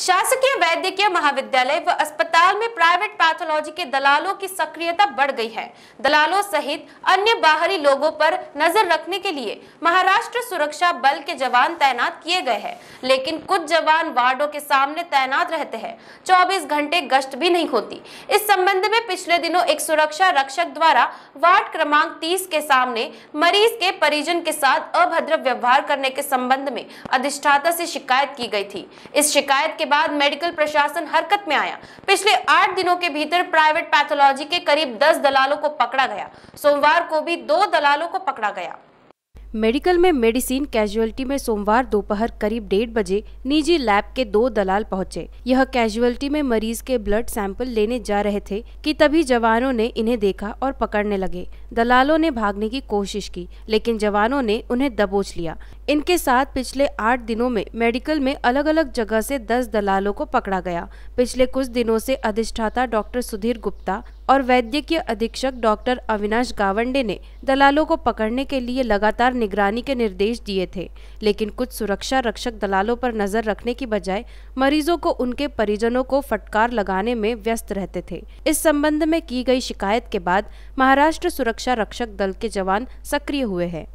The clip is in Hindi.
शासकीय वैद्यकीय महाविद्यालय व अस्पताल में प्राइवेट पैथोलॉजी के दलालों की सक्रियता बढ़ गई है दलालों सहित अन्य बाहरी लोगों पर नजर रखने के लिए महाराष्ट्र सुरक्षा बल के जवान तैनात किए गए हैं लेकिन कुछ जवान वार्डो के सामने तैनात रहते हैं चौबीस घंटे गश्त भी नहीं होती इस संबंध में पिछले दिनों एक सुरक्षा रक्षक द्वारा वार्ड क्रमांक तीस के सामने मरीज के परिजन के साथ अभद्र व्यवहार करने के संबंध में अधिष्ठाता से शिकायत की गई थी इस शिकायत के बाद मेडिकल प्रशासन हरकत में आया पिछले आठ दिनों के भीतर प्राइवेट पैथोलॉजी के करीब दस दलालों को पकड़ा गया सोमवार को भी दो दलालों को पकड़ा गया मेडिकल में मेडिसिन कैजुअलिटी में सोमवार दोपहर करीब डेढ़ बजे निजी लैब के दो दलाल पहुंचे यह कैजुअलिटी में मरीज के ब्लड सैंपल लेने जा रहे थे कि तभी जवानों ने इन्हें देखा और पकड़ने लगे दलालों ने भागने की कोशिश की लेकिन जवानों ने उन्हें दबोच लिया इनके साथ पिछले आठ दिनों में मेडिकल में अलग अलग जगह से दस दलालों को पकड़ा गया पिछले कुछ दिनों से अधिष्ठाता डॉक्टर सुधीर गुप्ता और वैद्यकीय अधीक्षक डॉक्टर अविनाश गावंडे ने दलालों को पकड़ने के लिए लगातार निगरानी के निर्देश दिए थे लेकिन कुछ सुरक्षा रक्षक दलालों पर नजर रखने की बजाय मरीजों को उनके परिजनों को फटकार लगाने में व्यस्त रहते थे इस संबंध में की गई शिकायत के बाद महाराष्ट्र सुरक्षा रक्षक दल के जवान सक्रिय हुए हैं